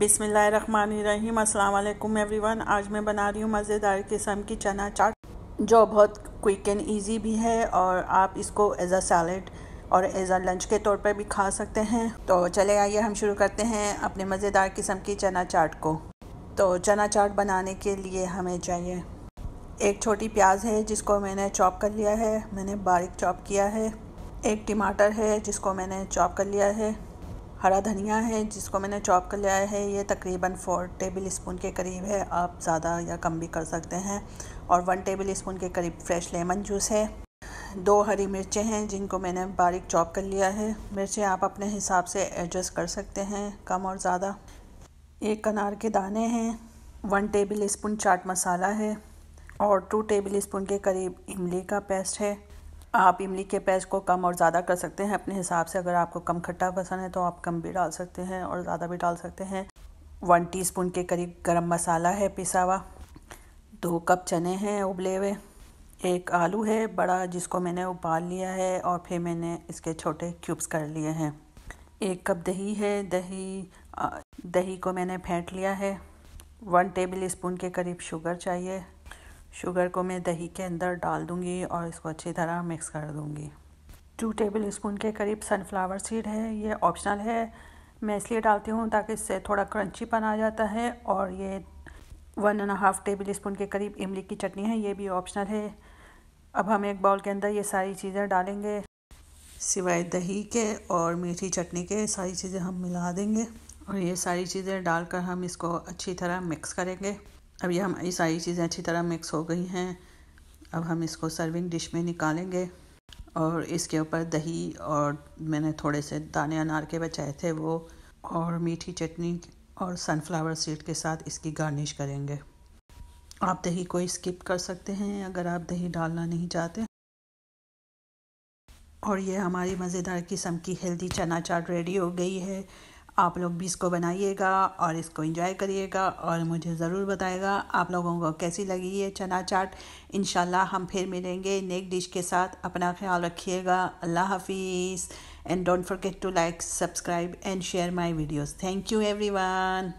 बिसमीम अल्लाम एवरीवन आज मैं बना रही हूँ मज़ेदार किस्म की चना चाट जो बहुत क्विक एंड इजी भी है और आप इसको एज अ सैलड और एज अ लंच के तौर पर भी खा सकते हैं तो चले आइए हम शुरू करते हैं अपने मज़ेदार किस्म की चना चाट को तो चना चाट बनाने के लिए हमें चाहिए एक छोटी प्याज है जिसको मैंने चॉप कर लिया है मैंने बारीक चॉप किया है एक टमाटर है जिसको मैंने चॉप कर लिया है हरा धनिया है जिसको मैंने चॉप कर लिया है ये तकरीबन फोर टेबल स्पून के करीब है आप ज़्यादा या कम भी कर सकते हैं और वन टेबल स्पून के करीब फ्रेश लेमन जूस है दो हरी मिर्चें हैं जिनको मैंने बारीक चॉप कर लिया है मिर्चें आप अपने हिसाब से एडजस्ट कर सकते हैं कम और ज़्यादा एक अनार के दाने हैं one tablespoon chaat masala है और टू टेबल स्पून के करीब इमली का पेस्ट है आप इमली के पेस्ट को कम और ज़्यादा कर सकते हैं अपने हिसाब से अगर आपको कम खट्टा पसंद है तो आप कम भी डाल सकते हैं और ज़्यादा भी डाल सकते हैं वन टी के करीब गर्म मसाला है पिसा हुआ दो कप चने हैं उबले हुए एक आलू है बड़ा जिसको मैंने उबाल लिया है और फिर मैंने इसके छोटे क्यूब्स कर लिए हैं एक कप दही है दही दही को मैंने फेंट लिया है वन टेबल स्पून के करीब शुगर चाहिए शुगर को मैं दही के अंदर डाल दूँगी और इसको अच्छी तरह मिक्स कर दूँगी टू टेबल स्पून के करीब सनफ्लावर सीड है ये ऑप्शनल है मैं इसलिए डालती हूँ ताकि इससे थोड़ा क्रंचीपन आ जाता है और ये one and half tablespoon के करीब इमली की चटनी है ये भी ऑप्शनल है अब हम एक बाउल के अंदर ये सारी चीज़ें डालेंगे सिवाय दही के और मीठी चटनी के सारी चीज़ें हम मिला देंगे और ये सारी चीज़ें डालकर हम इसको अच्छी तरह मिक्स करेंगे अब ये हमारी सारी चीज़ें अच्छी तरह मिक्स हो गई हैं अब हम इसको सर्विंग डिश में निकालेंगे और इसके ऊपर दही और मैंने थोड़े से दाने अनार के बचाए थे वो और मीठी चटनी और सनफ्लावर सीड के साथ इसकी गार्निश करेंगे आप दही को स्किप कर सकते हैं अगर आप दही डालना नहीं चाहते और ये हमारी मज़ेदार किस्म की हेल्दी चना चाट रेडी हो गई है आप लोग भी इसको बनाइएगा और इसको इंजॉय करिएगा और मुझे ज़रूर बताएगा आप लोगों को कैसी लगी ये चना चाट इन हम फिर मिलेंगे नेक डिश के साथ अपना ख्याल रखिएगा अल्लाह हाफिज़ and don't forget to like subscribe and share my videos thank you every